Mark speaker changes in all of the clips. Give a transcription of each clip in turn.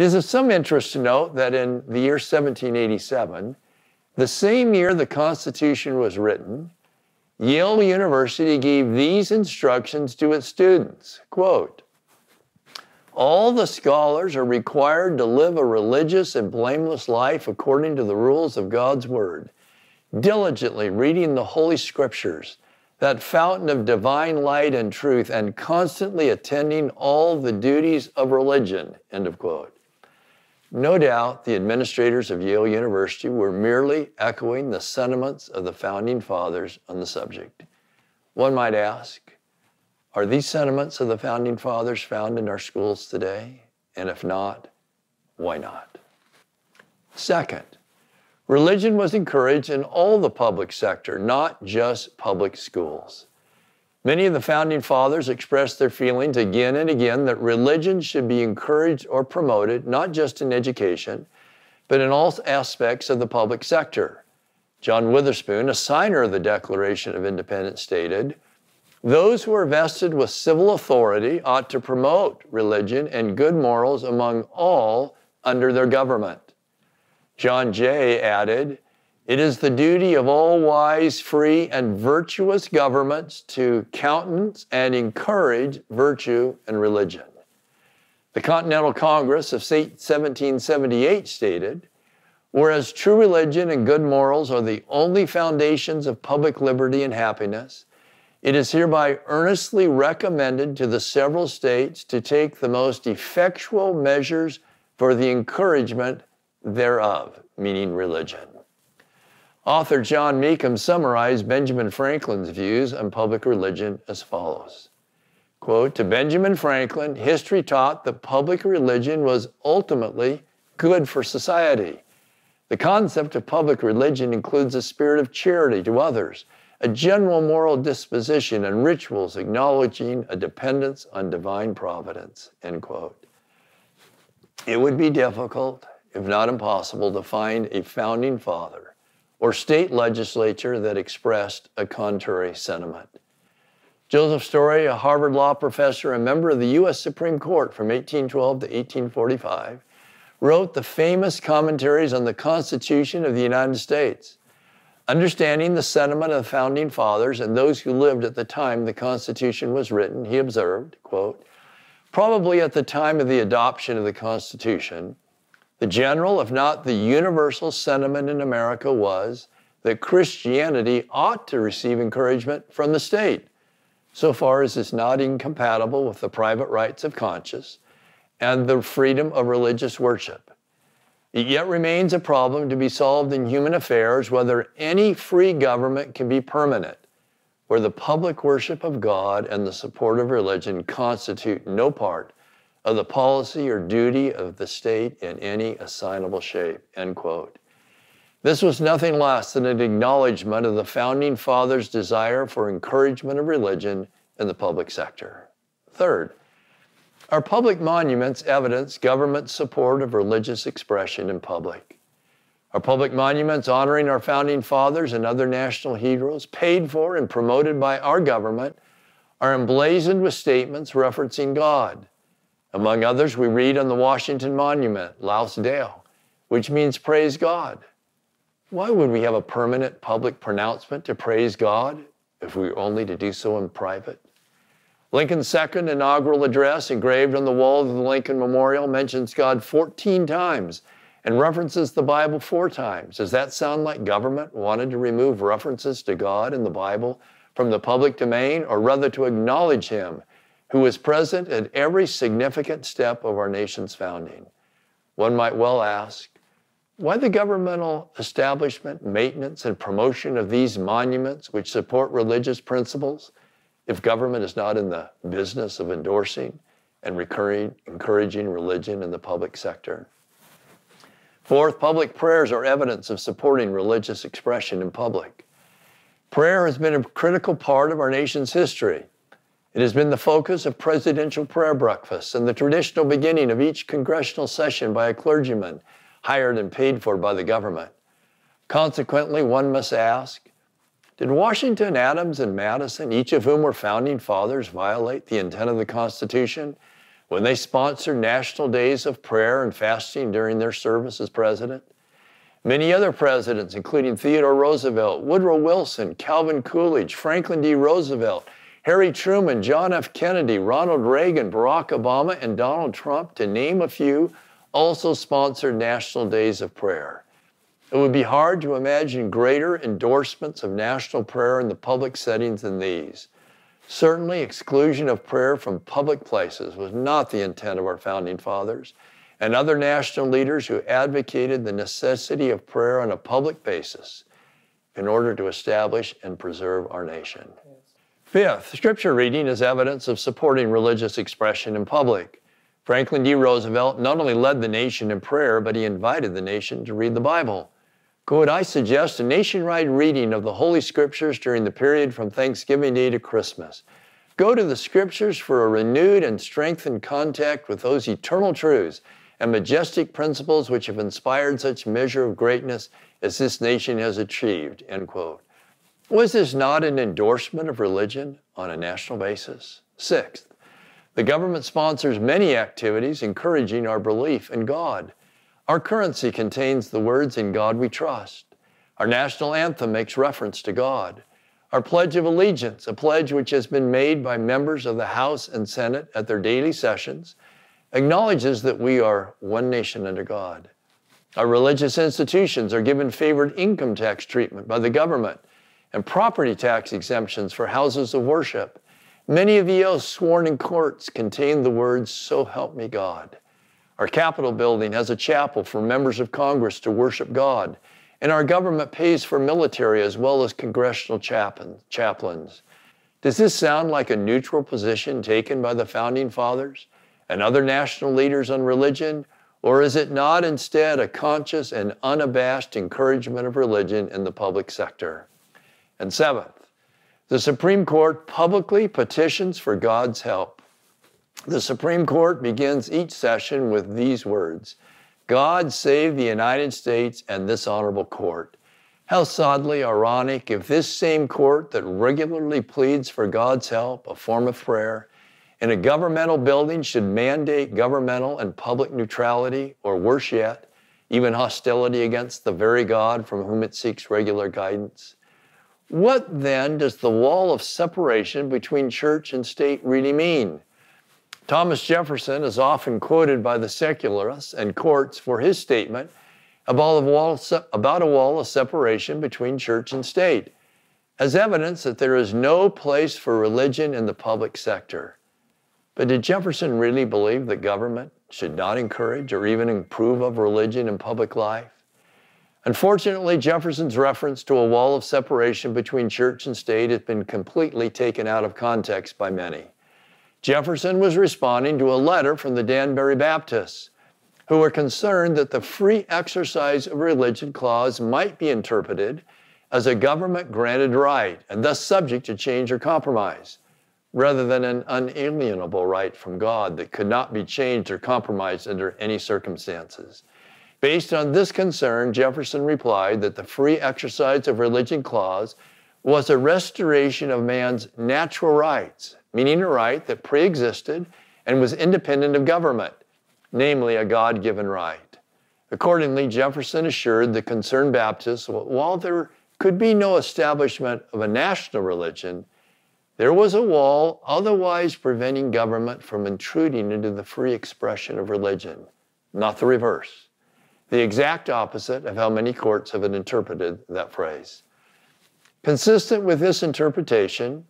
Speaker 1: It is of some interest to note that in the year 1787, the same year the Constitution was written, Yale University gave these instructions to its students, quote, all the scholars are required to live a religious and blameless life according to the rules of God's word, diligently reading the Holy Scriptures, that fountain of divine light and truth, and constantly attending all the duties of religion. End of quote. No doubt the administrators of Yale University were merely echoing the sentiments of the founding fathers on the subject. One might ask, are these sentiments of the founding fathers found in our schools today? And if not, why not? Second, religion was encouraged in all the public sector, not just public schools. Many of the founding fathers expressed their feelings again and again that religion should be encouraged or promoted, not just in education, but in all aspects of the public sector. John Witherspoon, a signer of the Declaration of Independence, stated Those who are vested with civil authority ought to promote religion and good morals among all under their government. John Jay added, it is the duty of all wise, free, and virtuous governments to countenance and encourage virtue and religion. The Continental Congress of 1778 stated Whereas true religion and good morals are the only foundations of public liberty and happiness, it is hereby earnestly recommended to the several states to take the most effectual measures for the encouragement thereof, meaning religion. Author John Meekham summarized Benjamin Franklin's views on public religion as follows. Quote, to Benjamin Franklin, history taught that public religion was ultimately good for society. The concept of public religion includes a spirit of charity to others, a general moral disposition and rituals acknowledging a dependence on divine providence, end quote. It would be difficult, if not impossible, to find a founding father or state legislature that expressed a contrary sentiment. Joseph Story, a Harvard law professor and member of the U.S. Supreme Court from 1812 to 1845, wrote the famous commentaries on the Constitution of the United States. Understanding the sentiment of the founding fathers and those who lived at the time the Constitution was written, he observed, quote, probably at the time of the adoption of the Constitution, the general, if not the universal sentiment in America was that Christianity ought to receive encouragement from the state, so far as it's not incompatible with the private rights of conscience and the freedom of religious worship. It yet remains a problem to be solved in human affairs whether any free government can be permanent, where the public worship of God and the support of religion constitute no part of the policy or duty of the state in any assignable shape, end quote. This was nothing less than an acknowledgement of the founding fathers' desire for encouragement of religion in the public sector. Third, our public monuments evidence government support of religious expression in public. Our public monuments honoring our founding fathers and other national heroes, paid for and promoted by our government, are emblazoned with statements referencing God, among others, we read on the Washington Monument, Laos Deo, which means praise God. Why would we have a permanent public pronouncement to praise God if we were only to do so in private? Lincoln's second inaugural address, engraved on the wall of the Lincoln Memorial, mentions God 14 times and references the Bible four times. Does that sound like government wanted to remove references to God in the Bible from the public domain or rather to acknowledge Him who was present at every significant step of our nation's founding. One might well ask why the governmental establishment, maintenance, and promotion of these monuments which support religious principles if government is not in the business of endorsing and encouraging religion in the public sector. Fourth, public prayers are evidence of supporting religious expression in public. Prayer has been a critical part of our nation's history. It has been the focus of presidential prayer breakfasts and the traditional beginning of each congressional session by a clergyman hired and paid for by the government. Consequently, one must ask Did Washington, Adams, and Madison, each of whom were founding fathers, violate the intent of the Constitution when they sponsored national days of prayer and fasting during their service as president? Many other presidents, including Theodore Roosevelt, Woodrow Wilson, Calvin Coolidge, Franklin D. Roosevelt, Harry Truman, John F. Kennedy, Ronald Reagan, Barack Obama, and Donald Trump, to name a few, also sponsored National Days of Prayer. It would be hard to imagine greater endorsements of national prayer in the public settings than these. Certainly, exclusion of prayer from public places was not the intent of our founding fathers and other national leaders who advocated the necessity of prayer on a public basis in order to establish and preserve our nation. Fifth, scripture reading is evidence of supporting religious expression in public. Franklin D. Roosevelt not only led the nation in prayer, but he invited the nation to read the Bible. Could I suggest a nationwide reading of the Holy Scriptures during the period from Thanksgiving Day to Christmas? Go to the Scriptures for a renewed and strengthened contact with those eternal truths and majestic principles which have inspired such measure of greatness as this nation has achieved. End quote. Was this not an endorsement of religion on a national basis? Sixth, the government sponsors many activities encouraging our belief in God. Our currency contains the words, In God we trust. Our national anthem makes reference to God. Our Pledge of Allegiance, a pledge which has been made by members of the House and Senate at their daily sessions, acknowledges that we are one nation under God. Our religious institutions are given favored income tax treatment by the government and property tax exemptions for houses of worship. Many of the oath sworn in courts contain the words, So help me God. Our Capitol building has a chapel for members of Congress to worship God, and our government pays for military as well as congressional chaplains. Does this sound like a neutral position taken by the founding fathers and other national leaders on religion? Or is it not instead a conscious and unabashed encouragement of religion in the public sector? And seventh, the Supreme Court publicly petitions for God's help. The Supreme Court begins each session with these words God save the United States and this honorable court. How sadly ironic if this same court that regularly pleads for God's help, a form of prayer, in a governmental building should mandate governmental and public neutrality, or worse yet, even hostility against the very God from whom it seeks regular guidance. What then does the wall of separation between church and state really mean? Thomas Jefferson is often quoted by the secularists and courts for his statement about a, wall, of separation between church and state, as evidence that there is no place for religion in the public sector. But did Jefferson really believe that government should not encourage or even improve of religion in public life? Unfortunately, Jefferson's reference to a wall of separation between church and state has been completely taken out of context by many. Jefferson was responding to a letter from the Danbury Baptists, who were concerned that the free exercise of religion clause might be interpreted as a government granted right and thus subject to change or compromise, rather than an unalienable right from God that could not be changed or compromised under any circumstances. Based on this concern, Jefferson replied that the free exercise of religion clause was a restoration of man's natural rights, meaning a right that preexisted and was independent of government, namely a God given right. Accordingly, Jefferson assured the concerned Baptists that while there could be no establishment of a national religion, there was a wall otherwise preventing government from intruding into the free expression of religion, not the reverse the exact opposite of how many courts have interpreted that phrase. Consistent with this interpretation,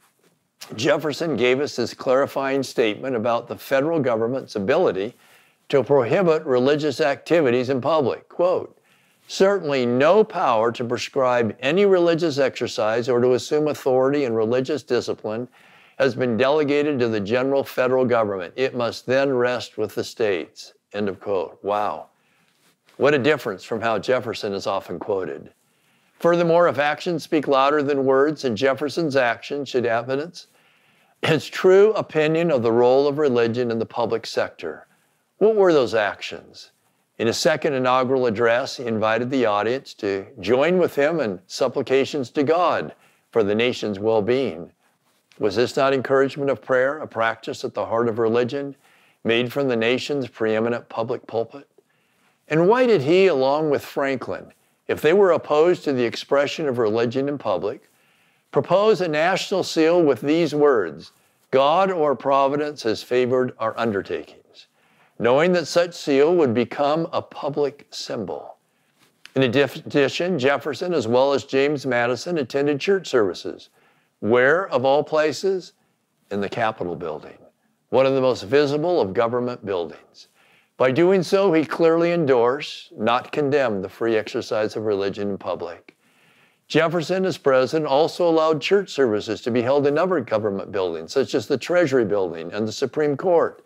Speaker 1: Jefferson gave us this clarifying statement about the federal government's ability to prohibit religious activities in public. Quote, certainly no power to prescribe any religious exercise or to assume authority in religious discipline has been delegated to the general federal government. It must then rest with the states. End of quote. Wow. What a difference from how Jefferson is often quoted. Furthermore, if actions speak louder than words, and Jefferson's actions should evidence his true opinion of the role of religion in the public sector. What were those actions? In his second inaugural address, he invited the audience to join with him in supplications to God for the nation's well being. Was this not encouragement of prayer, a practice at the heart of religion, made from the nation's preeminent public pulpit? And why did he, along with Franklin, if they were opposed to the expression of religion in public, propose a national seal with these words God or Providence has favored our undertakings, knowing that such seal would become a public symbol. In addition, Jefferson, as well as James Madison, attended church services. Where, of all places? In the Capitol building, one of the most visible of government buildings. By doing so, he clearly endorsed, not condemned, the free exercise of religion in public. Jefferson, as president, also allowed church services to be held in other government buildings, such as the Treasury Building and the Supreme Court,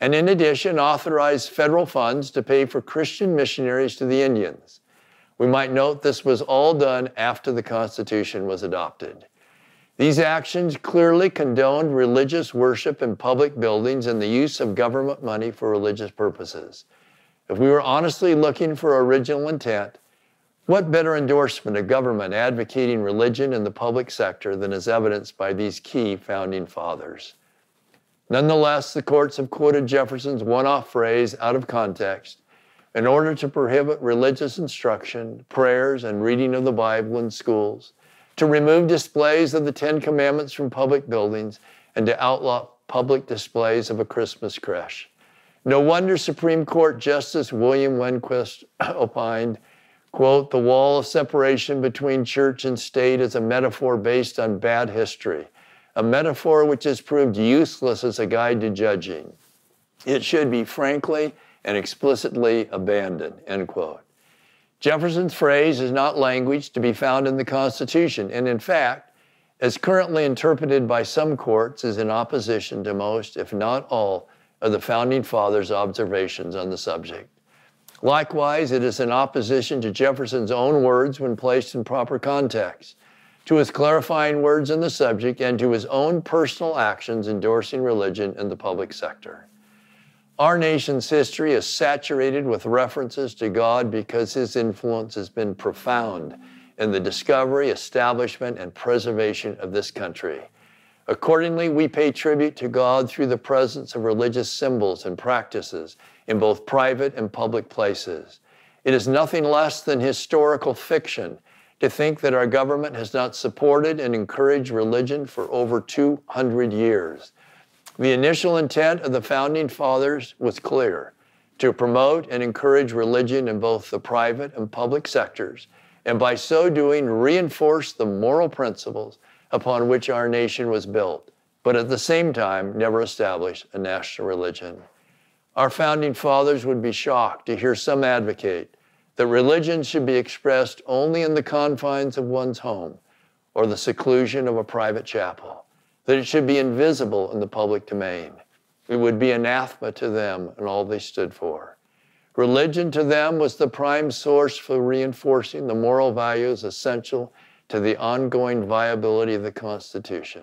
Speaker 1: and in addition, authorized federal funds to pay for Christian missionaries to the Indians. We might note this was all done after the Constitution was adopted. These actions clearly condoned religious worship in public buildings and the use of government money for religious purposes. If we were honestly looking for original intent, what better endorsement of government advocating religion in the public sector than is evidenced by these key founding fathers? Nonetheless, the courts have quoted Jefferson's one off phrase out of context in order to prohibit religious instruction, prayers, and reading of the Bible in schools to remove displays of the Ten Commandments from public buildings, and to outlaw public displays of a Christmas crèche. No wonder Supreme Court Justice William Wendquist opined, quote, the wall of separation between church and state is a metaphor based on bad history, a metaphor which has proved useless as a guide to judging. It should be frankly and explicitly abandoned, end quote. Jefferson's phrase is not language to be found in the Constitution, and in fact, as currently interpreted by some courts, is in opposition to most, if not all, of the Founding Fathers' observations on the subject. Likewise, it is in opposition to Jefferson's own words when placed in proper context, to his clarifying words on the subject, and to his own personal actions endorsing religion in the public sector. Our nation's history is saturated with references to God because his influence has been profound in the discovery, establishment, and preservation of this country. Accordingly, we pay tribute to God through the presence of religious symbols and practices in both private and public places. It is nothing less than historical fiction to think that our government has not supported and encouraged religion for over 200 years. The initial intent of the founding fathers was clear to promote and encourage religion in both the private and public sectors, and by so doing, reinforce the moral principles upon which our nation was built, but at the same time, never establish a national religion. Our founding fathers would be shocked to hear some advocate that religion should be expressed only in the confines of one's home or the seclusion of a private chapel that it should be invisible in the public domain. It would be anathema to them and all they stood for. Religion to them was the prime source for reinforcing the moral values essential to the ongoing viability of the Constitution.